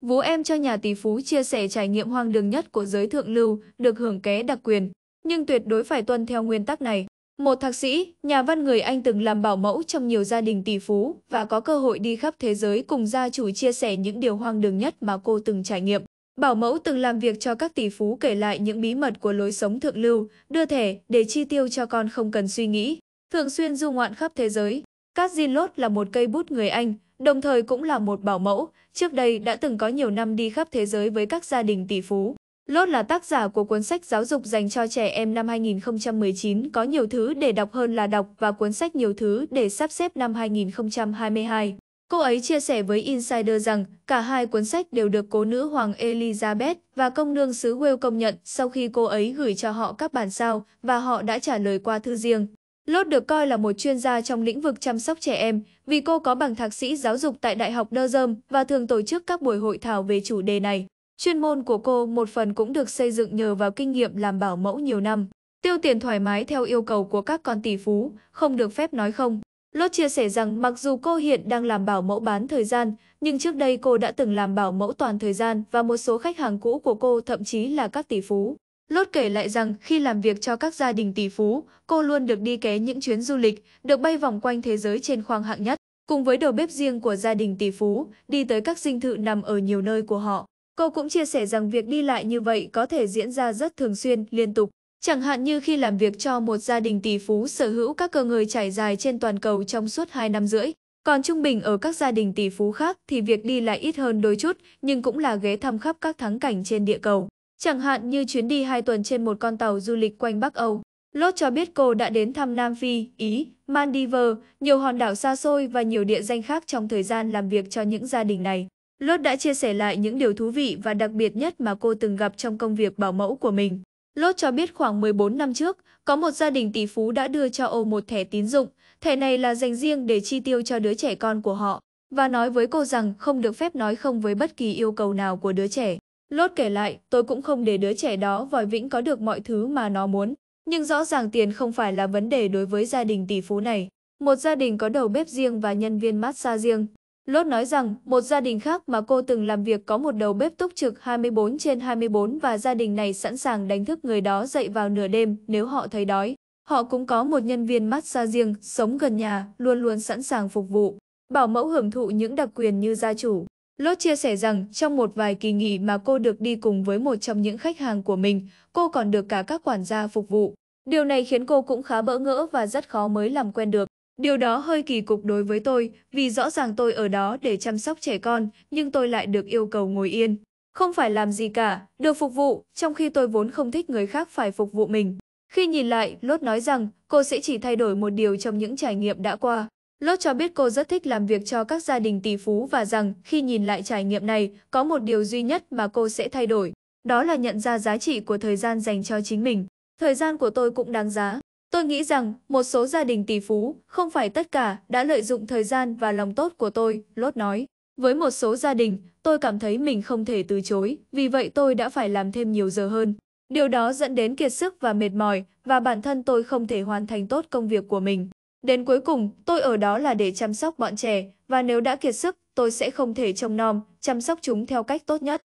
Vú em cho nhà tỷ phú chia sẻ trải nghiệm hoang đường nhất của giới thượng lưu, được hưởng ké đặc quyền, nhưng tuyệt đối phải tuân theo nguyên tắc này. Một thạc sĩ, nhà văn người Anh từng làm bảo mẫu trong nhiều gia đình tỷ phú và có cơ hội đi khắp thế giới cùng gia chủ chia sẻ những điều hoang đường nhất mà cô từng trải nghiệm. Bảo mẫu từng làm việc cho các tỷ phú kể lại những bí mật của lối sống thượng lưu, đưa thẻ để chi tiêu cho con không cần suy nghĩ, thường xuyên du ngoạn khắp thế giới. Cát Kat Zilot là một cây bút người Anh, đồng thời cũng là một bảo mẫu, trước đây đã từng có nhiều năm đi khắp thế giới với các gia đình tỷ phú. Lốt là tác giả của cuốn sách giáo dục dành cho trẻ em năm 2019 có nhiều thứ để đọc hơn là đọc và cuốn sách nhiều thứ để sắp xếp năm 2022. Cô ấy chia sẻ với Insider rằng cả hai cuốn sách đều được cố nữ hoàng Elizabeth và công nương xứ Wales công nhận sau khi cô ấy gửi cho họ các bản sao và họ đã trả lời qua thư riêng. Lốt được coi là một chuyên gia trong lĩnh vực chăm sóc trẻ em vì cô có bằng thạc sĩ giáo dục tại Đại học Durham và thường tổ chức các buổi hội thảo về chủ đề này. Chuyên môn của cô một phần cũng được xây dựng nhờ vào kinh nghiệm làm bảo mẫu nhiều năm. Tiêu tiền thoải mái theo yêu cầu của các con tỷ phú, không được phép nói không. Lốt chia sẻ rằng mặc dù cô hiện đang làm bảo mẫu bán thời gian, nhưng trước đây cô đã từng làm bảo mẫu toàn thời gian và một số khách hàng cũ của cô thậm chí là các tỷ phú. Lốt kể lại rằng khi làm việc cho các gia đình tỷ phú, cô luôn được đi ké những chuyến du lịch, được bay vòng quanh thế giới trên khoang hạng nhất. Cùng với đầu bếp riêng của gia đình tỷ phú, đi tới các dinh thự nằm ở nhiều nơi của họ. Cô cũng chia sẻ rằng việc đi lại như vậy có thể diễn ra rất thường xuyên, liên tục. Chẳng hạn như khi làm việc cho một gia đình tỷ phú sở hữu các cơ ngơi trải dài trên toàn cầu trong suốt 2 năm rưỡi. Còn trung bình ở các gia đình tỷ phú khác thì việc đi lại ít hơn đôi chút nhưng cũng là ghé thăm khắp các thắng cảnh trên địa cầu. Chẳng hạn như chuyến đi 2 tuần trên một con tàu du lịch quanh Bắc Âu. Lốt cho biết cô đã đến thăm Nam Phi, Ý, Maldives, nhiều hòn đảo xa xôi và nhiều địa danh khác trong thời gian làm việc cho những gia đình này. Lốt đã chia sẻ lại những điều thú vị và đặc biệt nhất mà cô từng gặp trong công việc bảo mẫu của mình. Lốt cho biết khoảng 14 năm trước, có một gia đình tỷ phú đã đưa cho ô một thẻ tín dụng. Thẻ này là dành riêng để chi tiêu cho đứa trẻ con của họ và nói với cô rằng không được phép nói không với bất kỳ yêu cầu nào của đứa trẻ. Lốt kể lại, tôi cũng không để đứa trẻ đó vòi vĩnh có được mọi thứ mà nó muốn. Nhưng rõ ràng tiền không phải là vấn đề đối với gia đình tỷ phú này. Một gia đình có đầu bếp riêng và nhân viên massage riêng. Lốt nói rằng, một gia đình khác mà cô từng làm việc có một đầu bếp túc trực 24 trên 24 và gia đình này sẵn sàng đánh thức người đó dậy vào nửa đêm nếu họ thấy đói. Họ cũng có một nhân viên massage riêng, sống gần nhà, luôn luôn sẵn sàng phục vụ. Bảo mẫu hưởng thụ những đặc quyền như gia chủ. Lốt chia sẻ rằng trong một vài kỳ nghỉ mà cô được đi cùng với một trong những khách hàng của mình, cô còn được cả các quản gia phục vụ. Điều này khiến cô cũng khá bỡ ngỡ và rất khó mới làm quen được. Điều đó hơi kỳ cục đối với tôi, vì rõ ràng tôi ở đó để chăm sóc trẻ con, nhưng tôi lại được yêu cầu ngồi yên. Không phải làm gì cả, được phục vụ, trong khi tôi vốn không thích người khác phải phục vụ mình. Khi nhìn lại, Lốt nói rằng cô sẽ chỉ thay đổi một điều trong những trải nghiệm đã qua. Lốt cho biết cô rất thích làm việc cho các gia đình tỷ phú và rằng khi nhìn lại trải nghiệm này, có một điều duy nhất mà cô sẽ thay đổi. Đó là nhận ra giá trị của thời gian dành cho chính mình. Thời gian của tôi cũng đáng giá. Tôi nghĩ rằng một số gia đình tỷ phú, không phải tất cả, đã lợi dụng thời gian và lòng tốt của tôi, Lốt nói. Với một số gia đình, tôi cảm thấy mình không thể từ chối, vì vậy tôi đã phải làm thêm nhiều giờ hơn. Điều đó dẫn đến kiệt sức và mệt mỏi, và bản thân tôi không thể hoàn thành tốt công việc của mình. Đến cuối cùng, tôi ở đó là để chăm sóc bọn trẻ, và nếu đã kiệt sức, tôi sẽ không thể trông nom, chăm sóc chúng theo cách tốt nhất.